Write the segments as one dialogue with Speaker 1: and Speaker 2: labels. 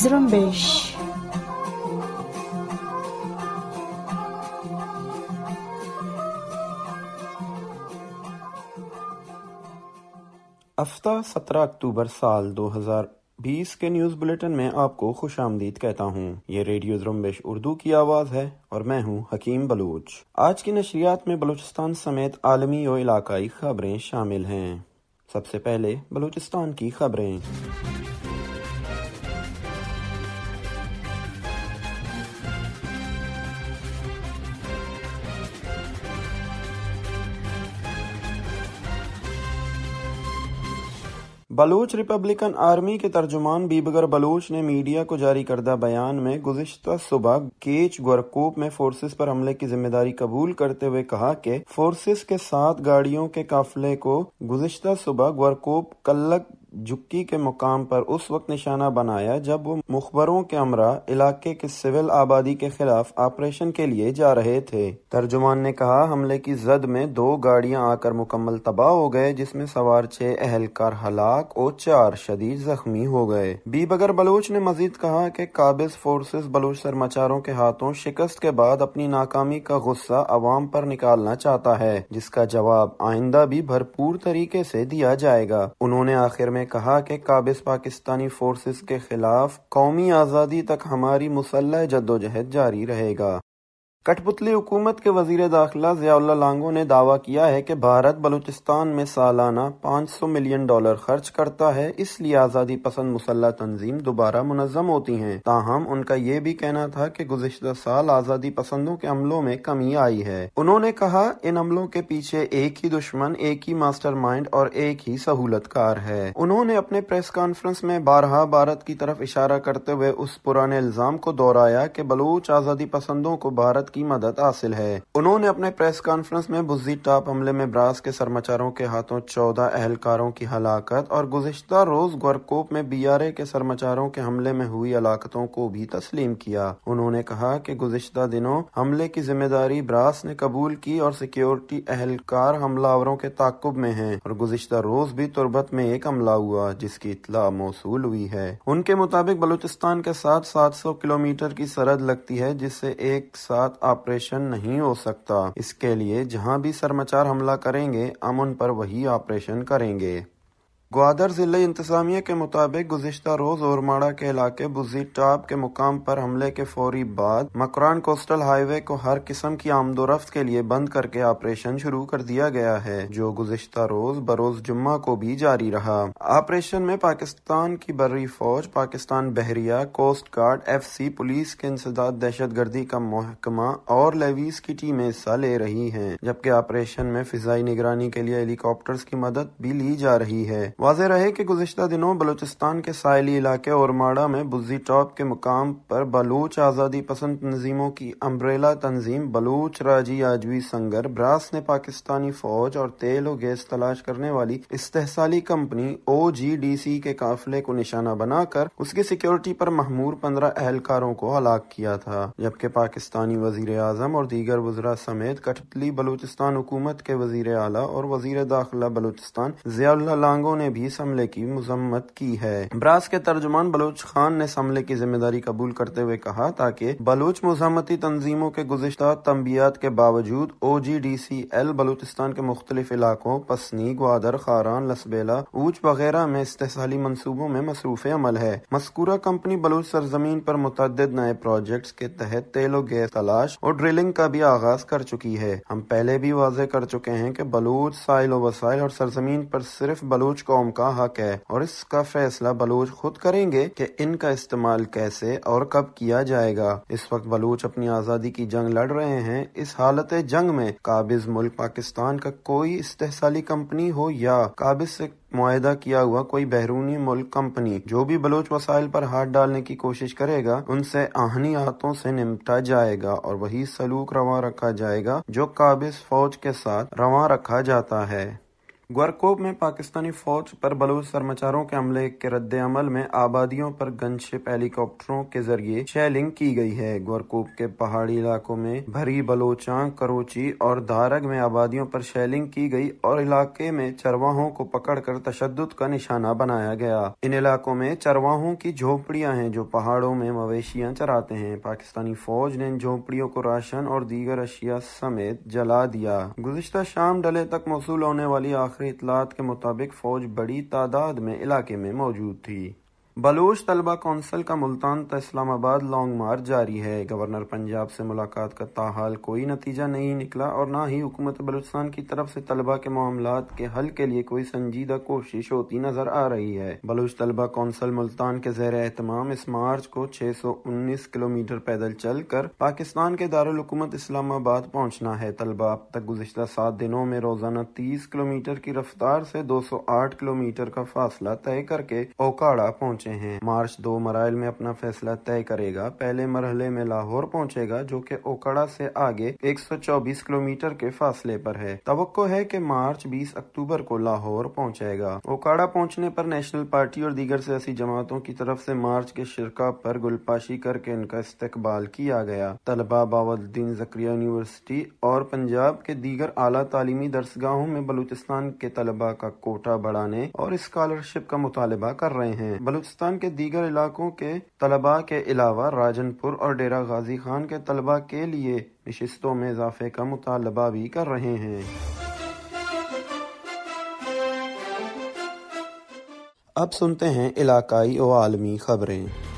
Speaker 1: Zrumbish. हफ्ता 17 अक्टूबर साल 2020 के न्यूज बुलेटिन में आपको खुश आमदीद कहता हूँ ये रेडियो जुम्बिश उर्दू की आवाज है और मैं हूँ हकीम बलूच आज की नशरियात में बलूचिस्तान समेत आलमी और इलाकाई खबरें शामिल हैं सबसे पहले बलूचिस्तान की खबरें बलूच रिपब्लिकन आर्मी के तर्जुमान बीबगर बलूच ने मीडिया को जारी करदा बयान में गुजशत सुबह केच गोरकूप में फोर्सेस पर हमले की जिम्मेदारी कबूल करते हुए कहा कि फोर्सेस के साथ गाड़ियों के काफिले को गुजशत सुबह गोरकूप कल्लक जुक्की के मुकाम पर उस वक्त निशाना बनाया जब वो मुखबरों के अमरा इलाके के सिविल आबादी के खिलाफ ऑपरेशन के लिए जा रहे थे तर्जुमान ने कहा हमले की जद में दो गाड़ियां आकर मुकम्मल तबाह हो गए जिसमें सवार छह अहलकार हलाक और चार शदीद जख्मी हो गए बीबगर बलोच ने मजीद कहा कि काबिज फोर्स बलोच सरमाचारों के हाथों शिकस्त के बाद अपनी नाकामी का गुस्सा अवाम पर निकालना चाहता है जिसका जवाब आइंदा भी भरपूर तरीके से दिया जाएगा उन्होंने आखिर में ने कहा कि काबिज पाकिस्तानी फोर्सेज के खिलाफ कौमी आज़ादी तक हमारी मुसलह जद्दोजहद जारी रहेगा कठपुतली हुकूमत के वजीर दाखिला जियाउल्ला लांगो ने दावा किया है कि भारत बलूचिस्तान में सालाना पाँच सौ मिलियन डॉलर खर्च करता है इसलिए आज़ादी पसंद मुसल्ला तंजीम दोबारा मुनजम होती हैं ताहम उनका ये भी कहना था कि गुजशत साल आज़ादी पसंदों के हमलों में कमी आई है उन्होंने कहा इन हमलों के पीछे एक ही दुश्मन एक ही मास्टर माइंड और एक ही कार है उन्होंने अपने प्रेस कॉन्फ्रेंस में बारहा भारत की तरफ इशारा करते हुए उस पुराने इल्जाम को दोहराया कि बलूच आज़ादी पसंदों को भारत की मदद हासिल है उन्होंने अपने प्रेस कॉन्फ्रेंस में बुजी टाप हमले में ब्रास के सरमाचारों के हाथों चौदह अहलकारों की हलाकत और गुजश्ता रोज गोरकोप में बी आर ए के सरमाचारों के हमले में हुई हलाकतों को भी तस्लीम किया उन्होंने कहा की गुजश्ता दिनों हमले की जिम्मेदारी ब्रास ने कबूल की और सिक्योरिटी एहलकार हमलावरों के ताकुब में है और गुजश्ता रोज भी तुरबत में एक हमला हुआ जिसकी इतला मौसू हुई है उनके मुताबिक बलूचिस्तान के साथ सात सौ किलोमीटर की सरहद लगती है जिससे एक साथ ऑपरेशन नहीं हो सकता इसके लिए जहां भी सरमाचार हमला करेंगे हम उन पर वही ऑपरेशन करेंगे ग्वादर जिले इंतजामिया के मुताबिक गुजशत रोज औरमाड़ा के इलाके बुजी टाप के मुकाम पर हमले के फौरी बाद मकरान कोस्टल हाईवे को हर किस्म की आमदोरफ्त के लिए बंद करके ऑपरेशन शुरू कर दिया गया है जो गुजशत रोज बरोज जुम्मा को भी जारी रहा ऑपरेशन में पाकिस्तान की बर्री फौज पाकिस्तान बहरिया coast guard F C police के इंसदाद दहशत गर्दी का महकमा और लेवीज की टीमें हिस्सा ले रही है जबकि ऑपरेशन में फिजाई निगरानी के लिए हेलीकॉप्टर की मदद भी ली जा रही है वाज रहे कि गुजशत दिनों बलूचिस्तान के साहली इलाके और माड़ा में बुजी टॉप के मुकाम पर बलूच आज़ादी पसंद तनजीमों की अम्ब्रेला तंजीम बलूच राजी आजवी संगर ब्रास ने पाकिस्तानी फौज और तेल और गैस तलाश करने वाली इस्तेसाली कंपनी ओ जी डी सी के काफिले को निशाना बनाकर उसकी सिक्योरिटी पर महमूर पंद्रह एहलकारों को हलाक किया था जबकि पाकिस्तानी वजीर अजम और दीगर वजरा समेत कठपली बलूचिस्तान हुकूमत के वजीर अला और वजीर दाखिला बलूचिस्तान जियाल्ला लांगो ने भी इस हमले की मजम्मत की है ब्रास के तर्जमान बलोच खान ने इस हमले की जिम्मेदारी कबूल करते हुए कहा ताकि बलोच मजामती तंजीमों के गुजशत तंबियात के बावजूद O G D C L Balochistan के मुख्तलिफ इलाकों पसनी ग्वादर खारान लसबेला ऊंच वगैरह में इस्तेसाली मनसूबों में मसरूफ अमल है मस्कूरा कंपनी बलूच सरजमीन पर मुतद नए प्रोजेक्ट के तहत तेल और गैस तलाश और ड्रिलिंग का भी आगाज कर चुकी है हम पहले भी वाजे कर चुके हैं की बलूच साइल वसाइल और सरजमीन पर सिर्फ बलूच कौम कौम का हक है और इसका फैसला बलूच खुद करेंगे कि इनका इस्तेमाल कैसे और कब किया जाएगा इस वक्त बलूच अपनी आज़ादी की जंग लड़ रहे हैं इस हालत जंग में काबिज मुल्क पाकिस्तान का कोई इस्तेसाली कंपनी हो या काबिज से मुआदा किया हुआ कोई बैरूनी मुल्क कंपनी जो भी बलोच वसाइल पर हाथ डालने की कोशिश करेगा उनसे आहनी हाथों से निपटा जाएगा और वही सलूक रवा रखा जाएगा जो काबिज फौज के साथ रवा रखा जाता है ग्वारकोप में पाकिस्तानी फौज पर बलूच सरमाचारों के हमले के रद्द अमल में आबादियों पर गनशिप हेलीकॉप्टरों के जरिए शेलिंग की गई है ग्वारकोप के पहाड़ी इलाकों में भरी बलोचा करोची और धारग में आबादियों पर शेलिंग की गई और इलाके में चरवाहों को पकड़कर तशद का निशाना बनाया गया इन इलाकों में चरवाहों की झोपड़ियां हैं जो पहाड़ों में मवेशियां चराते हैं पाकिस्तानी फौज ने इन झोपड़ियों को राशन और दीगर अशिया समेत जला दिया गुजश्ता शाम डले तक मौसू होने वाली आखिरी इतलात के मुताबिक फौज बड़ी तादाद में इलाके में मौजूद थी बलोच तलबा कौंसिल का मुल्तान तो इस्लामाबाद लॉन्ग मार्च जारी है गवर्नर पंजाब से मुलाकात का ताहाल कोई नतीजा नहीं निकला और ना ही हुकूमत बलोचस्तान की तरफ से तलबा के मामला के हल के लिए कोई संजीदा कोशिश होती नजर आ रही है बलोच तलबा कौंसिल मुल्तान के जैर एहतमाम इस मार्च को छह सौ उन्नीस किलोमीटर पैदल चल कर पाकिस्तान के दारकूमत इस्लामाबाद पहुँचना है तलबा अब तक गुजशत सात दिनों में रोजाना तीस किलोमीटर की रफ्तार से दो सौ आठ किलोमीटर का फासला तय करके ओकाड़ा पहुँच पहुंचे हैं मार्च दो मराइल में अपना फैसला तय करेगा पहले मरहले में लाहौर पहुंचेगा जो कि ओकड़ा से आगे 124 किलोमीटर के फासले पर है तो है कि मार्च 20 अक्टूबर को लाहौर पहुंचेगा ओकाड़ा पहुंचने पर नेशनल पार्टी और दीगर सियासी जमातों की तरफ से मार्च के शिरका पर गुलपाशी करके इनका इस्तेबाल किया गया तलबा बाउद्दीन जक्रिया यूनिवर्सिटी और पंजाब के दीगर आला तालीमी दरसगाहों में बलूचिस्तान के तलबा का कोटा बढ़ाने और स्कॉलरशिप का मुतालबा कर रहे हैं बलूच पाकिस्तान के दीगर इलाकों के तलबा के अलावा राजनपुर और डेरा गाजी खान के तलबा के लिए नशस्तों में इजाफे का मुतालबा भी कर रहे हैं अब सुनते हैं इलाकाई और आलमी खबरें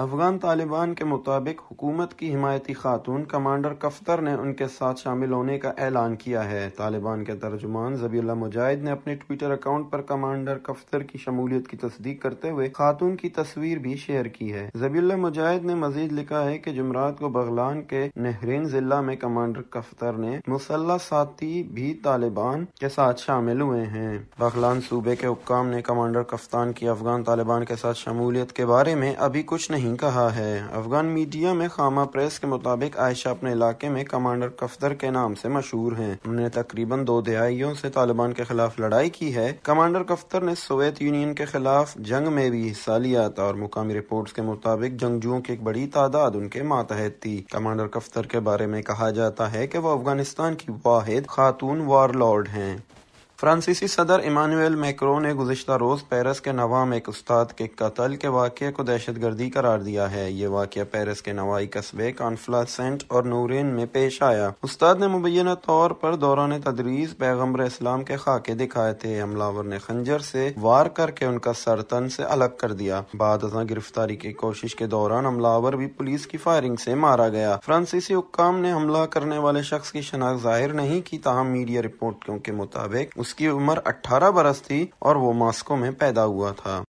Speaker 1: अफगान तालिबान के मुताबिक हुकूमत की हिमायती खातून कमांडर कफ्तर ने उनके साथ शामिल होने का ऐलान किया है तालिबान के तर्जुमान जबीला मुजाहिद ने अपने ट्विटर अकाउंट पर कमांडर कफ्तर की शमूलियत की तस्दीक करते हुए खातून की तस्वीर भी शेयर की है जबीला मुजाहिद ने मजीद लिखा है की जुमरात को बगलान के नहरीन जिला में कमांडर कफ्तर ने मुसल्ह साथी भी तालिबान के साथ शामिल हुए हैं बगलान सूबे के हुक्काम ने कमांडर कफ्तान की अफगान तालिबान के साथ शमूलियत के बारे में अभी कुछ नहीं नहीं कहा है अफगान मीडिया में खामा प्रेस के मुताबिक आयशा अपने इलाके में कमांडर कफदर के नाम से मशहूर हैं उन्होंने तकरीबन दो दहाइयों से तालिबान के खिलाफ लड़ाई की है कमांडर कफ्तर ने सोवियत यूनियन के खिलाफ जंग में भी हिस्सा लिया था और मुकामी रिपोर्ट के मुताबिक जंगजुओं की एक बड़ी तादाद उनके मातहत थी कमांडर कफ्तर के बारे में कहा जाता है की वो अफगानिस्तान की वाहिद खातून वार लॉर्ड है फ्रांसीसी सदर इमानुएल मैक्रो ने गुजशत रोज़ पेरिस के नवा में एक उस्ताद के कत्ल के वाक़े को दहशत गर्दी करार दिया है ये वाक़ पेरिस के नवाई कस्बे कॉन्फ्लासेंट और नूरिन में पेश आया उस्ताद ने मुबैना तौर पर दौरान तदरीस पैगम्बर इस्लाम के खाके दिखाए थे हमलावर ने खंजर से वार करके उनका सर तन से अलग कर दिया बाद गिरफ्तारी की कोशिश के दौरान हमलावर भी पुलिस की फायरिंग से मारा गया फ्रांसीसी हुक्काम ने हमला करने वाले शख्स की शनाख्त जाहिर नहीं की तहम मीडिया रिपोर्टों के मुताबिक उसकी उम्र अठारह बरस थी और वो मॉस्को में पैदा हुआ था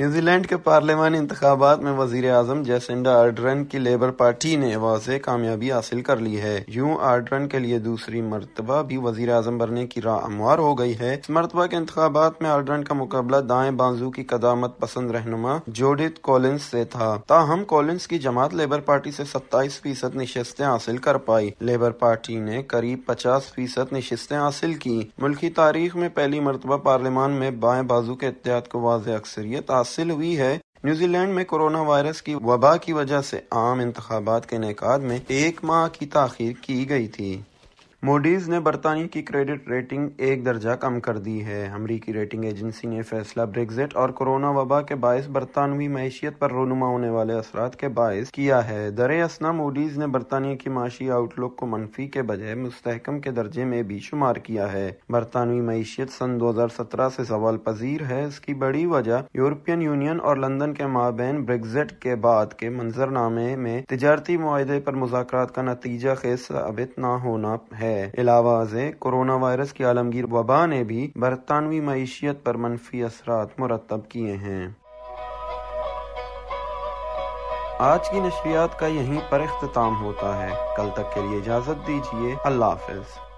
Speaker 1: न्यूजीलैंड के पार्लियामानी इंतबात में वजीर अजम जैसेंडा आर्डरन की लेबर पार्टी ने वाज कामयाबी हासिल कर ली है यूं आर्डरन के लिए दूसरी मरतबा भी वजी अजम बनने की राह हमवार हो गई है इस मरतबा के इंतबात में आर्डरन का मुकाबला दाएं बाजू की कदामत पसंद रहनुमा जोडित कॉलिन्स से था ताहम कॉलिन्स की जमात लेबर पार्टी से सत्ताईस फीसद नशस्तें हासिल कर पाई लेबर पार्टी ने करीब पचास फीसद नशस्तें हासिल की मुल्की तारीख में पहली मरतबा पार्लियामान में बाएं बाजू के एहतियात को वाज अक्सरियत हासिल हुई है न्यूजीलैंड में कोरोना वायरस की वबा की वजह से आम इंतबात के इनका में एक माह की तखिर की गई थी मोडीज ने बरतानिया की क्रेडिट रेटिंग एक दर्जा कम कर दी है अमरीकी रेटिंग एजेंसी ने फैसला ब्रेग्जिट और कोरोना वबा के बायस बरतानवी मैशियत पर रोनुमा होने वाले असरा के बायस किया है दर असना मोडीज ने बरतानिया की माशी आउटलुक को मनफी के बजाय मुस्तकम के दर्जे में भी शुमार किया है बरतानवी मीशियत सन दो हजार सत्रह से सवाल पजीर है इसकी बड़ी वजह यूरोपियन यूनियन और लंदन के माबेन ब्रेग्जिट के बाद के मंजरनामे में तजारती माहे पर मुजाकर का नतीजा खेज साबित न होना है है अलावा कोरोना वायरस की आलमगीर वबा ने भी बरतानवी मीशियत पर मनफी असर मुरतब किए हैं आज की नशरियात का यहीं पर अख्ताम होता है कल तक के लिए इजाज़त दीजिए अल्लाह हाफिज़